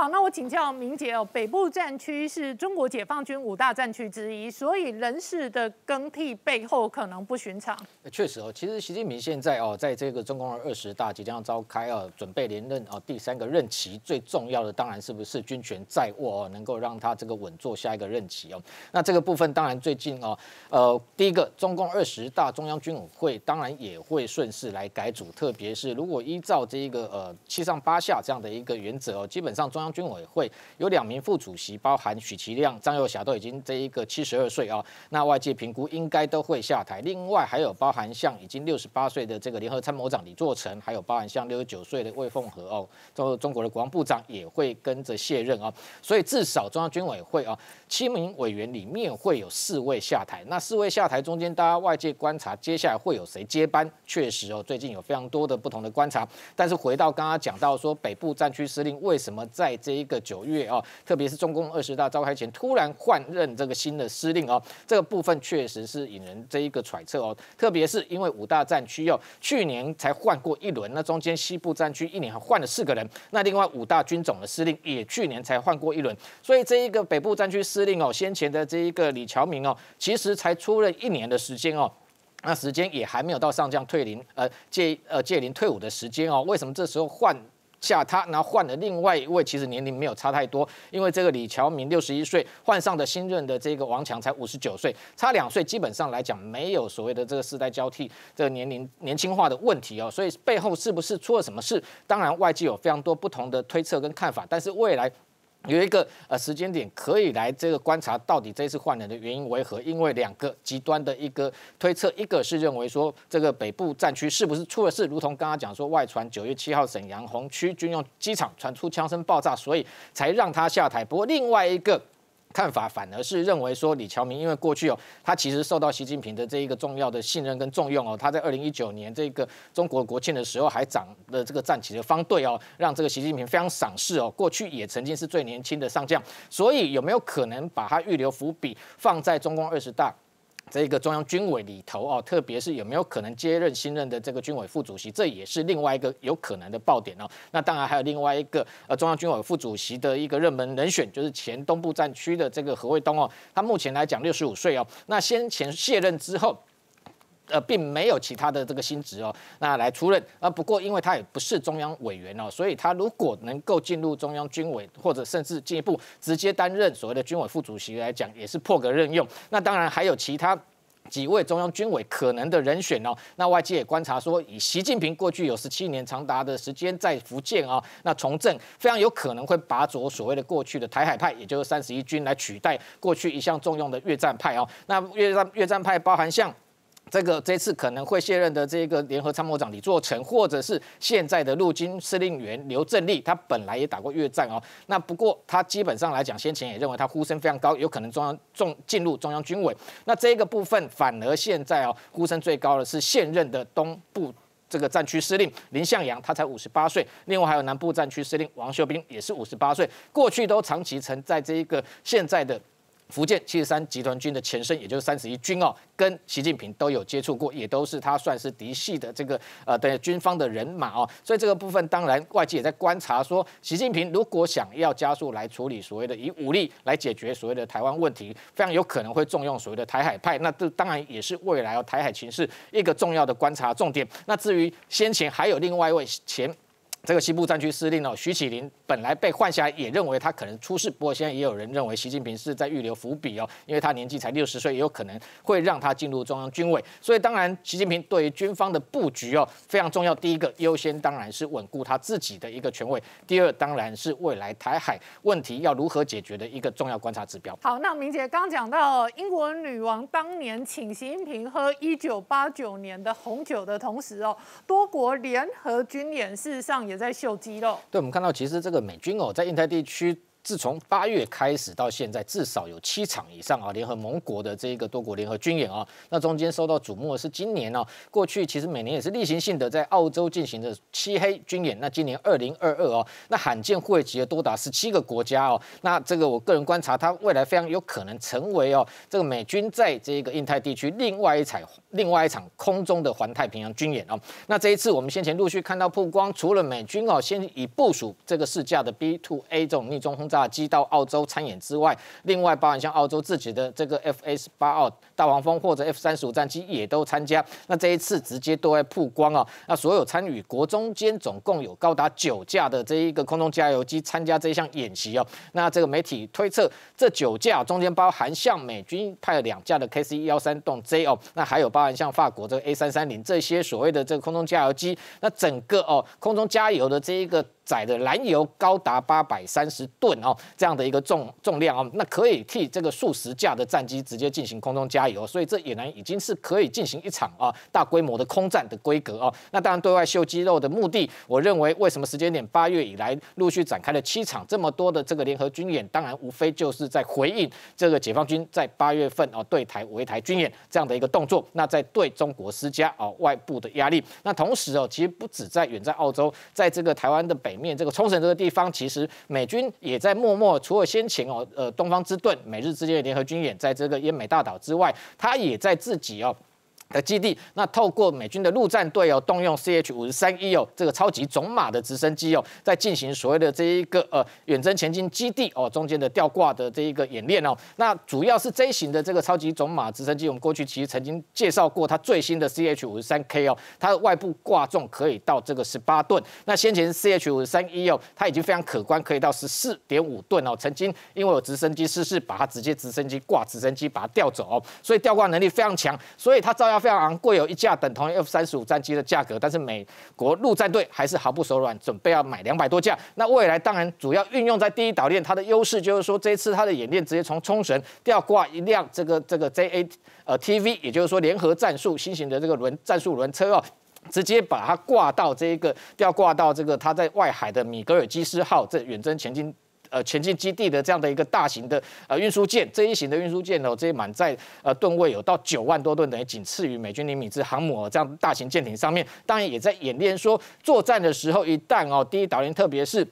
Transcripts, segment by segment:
好，那我请教明姐哦，北部战区是中国解放军五大战区之一，所以人事的更替背后可能不寻常。确实哦，其实习近平现在哦，在这个中共二十大即将要召开，哦，准备连任哦第三个任期，最重要的当然是不是军权在握哦，能够让他这个稳坐下一个任期哦。那这个部分当然最近哦，呃，第一个中共二十大中央军委会当然也会顺势来改组，特别是如果依照这一个呃七上八下这样的一个原则哦，基本上中央。军委会有两名副主席，包含许其亮、张幼侠，都已经这一个七十二岁啊。那外界评估应该都会下台。另外还有包含像已经六十八岁的这个联合参谋长李作成，还有包含像六十九岁的魏凤和哦，中中国的国防部长也会跟着卸任啊。所以至少中央军委会啊，七名委员里面会有四位下台。那四位下台中间，大家外界观察接下来会有谁接班？确实哦，最近有非常多的不同的观察。但是回到刚刚讲到说，北部战区司令为什么在这一个九月啊，特别是中共二十大召开前，突然换任这个新的司令哦，这个部分确实是引人这一个揣测哦。特别是因为五大战区哦，去年才换过一轮，那中间西部战区一年换了四个人，那另外五大军种的司令也去年才换过一轮，所以这一个北部战区司令哦，先前的这一个李桥明哦，其实才出了一年的时间哦，那时间也还没有到上将退林呃届呃届龄退伍的时间哦，为什么这时候换？下他，然后换了另外一位，其实年龄没有差太多，因为这个李乔明六十一岁，换上的新任的这个王强才五十九岁，差两岁，基本上来讲没有所谓的这个世代交替、这个年龄年轻化的问题哦，所以背后是不是出了什么事？当然，外界有非常多不同的推测跟看法，但是未来。有一个呃时间点可以来这个观察，到底这次换人的原因为何？因为两个极端的一个推测，一个是认为说这个北部战区是不是出了事，如同刚刚讲说外传九月七号沈阳红区军用机场传出枪声爆炸，所以才让他下台。不过另外一个。看法反而是认为说李乔明，因为过去哦，他其实受到习近平的这一个重要的信任跟重用哦，他在二零一九年这个中国国庆的时候还掌了这个战旗的方队哦，让这个习近平非常赏识哦。过去也曾经是最年轻的上将，所以有没有可能把他预留伏笔放在中共二十大？这个中央军委里头哦，特别是有没有可能接任新任的这个军委副主席，这也是另外一个有可能的爆点哦。那当然还有另外一个呃，中央军委副主席的一个热门人选，就是前东部战区的这个何卫东哦。他目前来讲六十五岁哦。那先前卸任之后。呃，并没有其他的这个新职哦，那来出任。啊。不过因为他也不是中央委员哦，所以他如果能够进入中央军委，或者甚至进一步直接担任所谓的军委副主席来讲，也是破格任用。那当然还有其他几位中央军委可能的人选哦。那外界也观察说，以习近平过去有十七年长达的时间在福建啊，那从政非常有可能会拔擢所谓的过去的台海派，也就是三十一军来取代过去一向重用的越战派哦。那越战越战派包含像。这个这次可能会卸任的这个联合参谋长李作成，或者是现在的陆军司令员刘振立，他本来也打过越战哦。那不过他基本上来讲，先前也认为他呼声非常高，有可能中央中进入中央军委。那这个部分反而现在哦呼声最高的是现任的东部这个战区司令林向阳，他才五十八岁。另外还有南部战区司令王秀斌，也是五十八岁，过去都长期曾在这一个现在的。福建七十三集团军的前身，也就是三十一军哦，跟习近平都有接触过，也都是他算是嫡系的这个呃的军方的人马哦，所以这个部分当然外界也在观察，说习近平如果想要加速来处理所谓的以武力来解决所谓的台湾问题，非常有可能会重用所谓的台海派，那这当然也是未来台海情势一个重要的观察重点。那至于先前还有另外一位前。这个西部战区司令哦，徐启林本来被换下，也认为他可能出事。不过现在也有人认为，习近平是在预留伏笔哦，因为他年纪才六十岁，也有可能会让他进入中央军委。所以当然，习近平对于军方的布局哦非常重要。第一个优先当然是稳固他自己的一个权位；第二当然是未来台海问题要如何解决的一个重要观察指标。好，那明姐刚刚讲到，英国女王当年请习近平喝一九八九年的红酒的同时哦，多国联合军演事实上。也在秀肌肉。对，我们看到其实这个美军哦，在印太地区。自从八月开始到现在，至少有七场以上啊，联合盟国的这一个多国联合军演啊。那中间受到瞩目的是今年哦，过去其实每年也是例行性的在澳洲进行的“漆黑”军演。那今年二零二二哦，那罕见汇集了多达十七个国家哦。那这个我个人观察，它未来非常有可能成为哦，这个美军在这个印太地区另外一场另外一场空中的环太平洋军演哦。那这一次我们先前陆续看到曝光，除了美军哦，先以部署这个试驾的 b two a 这种逆中空。炸机到澳洲参演之外，另外包含像澳洲自己的这个 F S 八二大黄蜂或者 F 三十五战机也都参加。那这一次直接都外曝光啊。那所有参与国中间总共有高达九架的这一个空中加油机参加这一项演习哦。那这个媒体推测，这九架中间包含像美军派了两架的 K C 幺三栋 Z 哦，那还有包含像法国这个 A 三三零这些所谓的这个空中加油机。那整个哦空中加油的这一个载的燃油高达八百三十吨。哦，这样的一个重重量哦，那可以替这个数十架的战机直接进行空中加油，所以这也然已经是可以进行一场啊大规模的空战的规格哦。那当然，对外秀肌肉的目的，我认为为什么时间点八月以来陆续展开了七场这么多的这个联合军演，当然无非就是在回应这个解放军在八月份啊对台围台军演这样的一个动作，那在对中国施加啊外部的压力。那同时哦，其实不止在远在澳洲，在这个台湾的北面这个冲绳这个地方，其实美军也在。在默默除了先前哦，呃，东方之盾美日之间的联合军演，在这个英美大岛之外，他也在自己哦。的基地，那透过美军的陆战队哦，动用 C H 五十三 E 哦，这个超级种马的直升机哦，在进行所谓的这一个呃远征前进基地哦中间的吊挂的这一个演练哦。那主要是 Z 型的这个超级种马直升机，我们过去其实曾经介绍过它最新的 C H 五十三 K 哦，它的外部挂重可以到这个十八吨。那先前 C H 五十三 E 哦，它已经非常可观，可以到十四点五吨哦。曾经因为有直升机失事，把它直接直升机挂直升机把它吊走哦，所以吊挂能力非常强，所以它照样。非常昂贵，有一架等同于 F 三十五战机的价格，但是美国陆战队还是毫不手软，准备要买两百多架。那未来当然主要运用在第一岛链，它的优势就是说，这一次它的演练直接从冲绳吊挂一辆这个这个 JA 呃 TV，也就是说联合战术新型的这个轮战术轮车哦。直接把它挂到这一个吊挂到这个它在外海的米格尔基斯号这远征前进。呃，前进基地的这样的一个大型的呃运输舰，这一型的运输舰哦，这些满载呃吨位有到九万多吨，等于仅次于美军尼米兹航母哦这样大型舰艇上面，当然也在演练说作战的时候，一旦哦第一岛链特别是。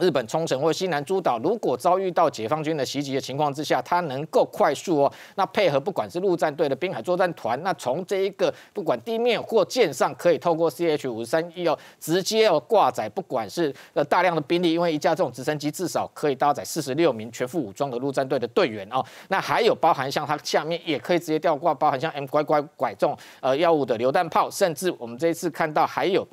日本冲绳或西南诸岛，如果遭遇到解放军的袭击的情况之下，它能够快速哦，那配合不管是陆战队的滨海作战团，那从这一个不管地面或舰上，可以透过 CH 五三一哦，直接要挂载，不管是呃大量的兵力，因为一架这种直升机至少可以搭载四十六名全副武装的陆战队的队员哦，那还有包含像它下面也可以直接吊挂，包含像 M 乖乖拐这种呃药物的榴弹炮，甚至我们这一次看到还有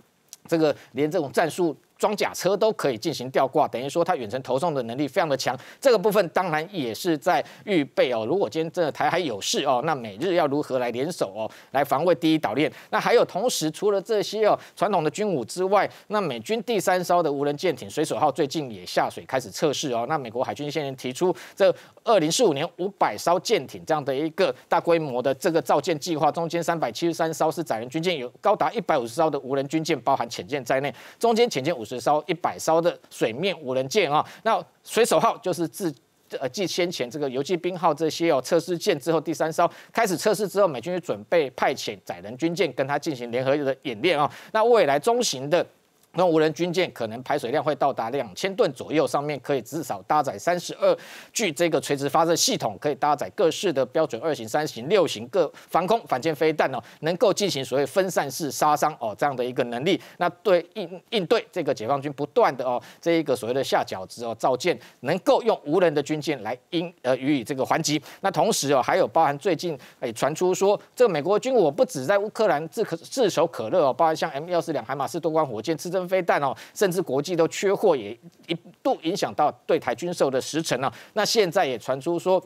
这个连这种战术。装甲车都可以进行吊挂，等于说它远程投送的能力非常的强。这个部分当然也是在预备哦。如果今天真的台海有事哦，那美日要如何来联手哦，来防卫第一岛链？那还有同时除了这些哦，传统的军武之外，那美军第三艘的无人舰艇“水手号”最近也下水开始测试哦。那美国海军现在提出这二零四五年五百艘舰艇这样的一个大规模的这个造舰计划，中间三百七十三艘是载人军舰，有高达一百五十艘的无人军舰，包含潜舰在内，中间潜舰五。只烧一百烧的水面无人舰啊，那水手号就是自。呃继先前这个游击兵号这些哦测试舰之后第三艘开始测试之后，美军就准备派遣载人军舰跟它进行联合的演练啊，那未来中型的。那无人军舰可能排水量会到达两千吨左右，上面可以至少搭载三十二具这个垂直发射系统，可以搭载各式的标准二型、三型、六型各防空反舰飞弹哦，能够进行所谓分散式杀伤哦这样的一个能力。那对应应对这个解放军不断的哦这一个所谓的下饺子哦造舰，能够用无人的军舰来应呃予以这个还击。那同时哦还有包含最近哎传出说，这个美国军火不止在乌克兰炙可炙手可热哦，包含像 M 幺四两海马斯多管火箭，甚至飞弹哦，甚至国际都缺货，也一度影响到对台军售的时程呢。那现在也传出说，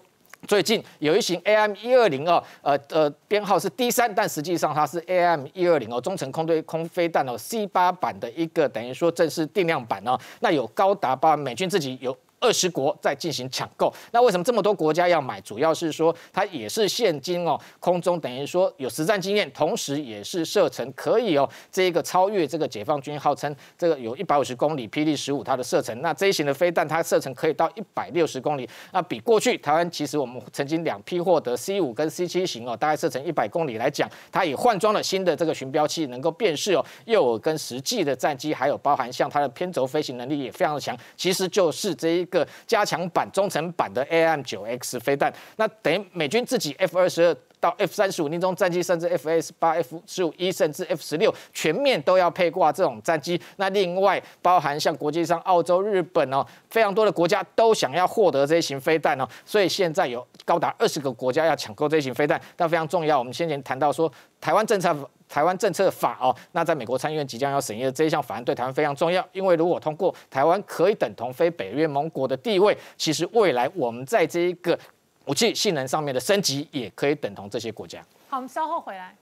最近有一型 AM 一二零哦，呃呃，编号是 D 三但实际上它是 AM 一二零哦，中程空对空飞弹哦 C 八版的一个，等于说正式定量版哦，那有高达八美军自己有。二十国在进行抢购，那为什么这么多国家要买？主要是说它也是现金哦，空中等于说有实战经验，同时也是射程可以哦。这一个超越这个解放军号称这个有一百五十公里霹雳十五它的射程，那这一型的飞弹它射程可以到一百六十公里，那比过去台湾其实我们曾经两批获得 C 五跟 C 七型哦，大概射程一百公里来讲，它也换装了新的这个巡标器，能够辨识哦诱饵跟实际的战机，还有包含像它的偏轴飞行能力也非常的强，其实就是这一。个加强版、中程版的 A M 九 X 飞弹，那等于美军自己 F 二十二。到 F 三十五零中战机，甚至 F 八、F 十五一，甚至 F 十六，全面都要配挂这种战机。那另外，包含像国际上澳洲、日本哦，非常多的国家都想要获得这一型飞弹哦。所以现在有高达二十个国家要抢购这一型飞弹。但非常重要，我们先前谈到说，台湾政策，台湾政策法哦，那在美国参议院即将要审议的这一项法案，对台湾非常重要。因为如果通过，台湾可以等同非北约盟国的地位。其实未来我们在这一个。武器性能上面的升级，也可以等同这些国家。好，我们稍后回来。